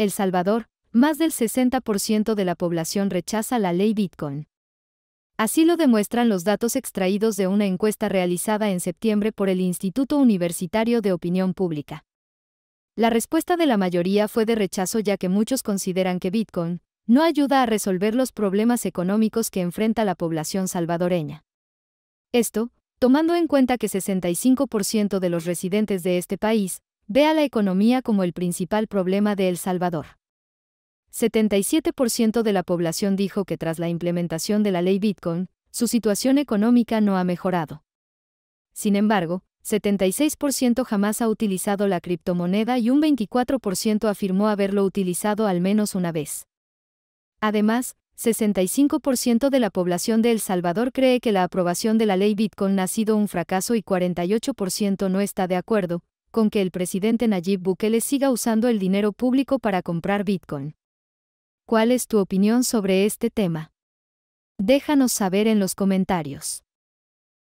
El Salvador, más del 60% de la población rechaza la ley Bitcoin. Así lo demuestran los datos extraídos de una encuesta realizada en septiembre por el Instituto Universitario de Opinión Pública. La respuesta de la mayoría fue de rechazo ya que muchos consideran que Bitcoin no ayuda a resolver los problemas económicos que enfrenta la población salvadoreña. Esto, tomando en cuenta que 65% de los residentes de este país Vea la economía como el principal problema de El Salvador. 77% de la población dijo que tras la implementación de la ley Bitcoin, su situación económica no ha mejorado. Sin embargo, 76% jamás ha utilizado la criptomoneda y un 24% afirmó haberlo utilizado al menos una vez. Además, 65% de la población de El Salvador cree que la aprobación de la ley Bitcoin ha sido un fracaso y 48% no está de acuerdo, con que el presidente Nayib Bukele siga usando el dinero público para comprar Bitcoin. ¿Cuál es tu opinión sobre este tema? Déjanos saber en los comentarios.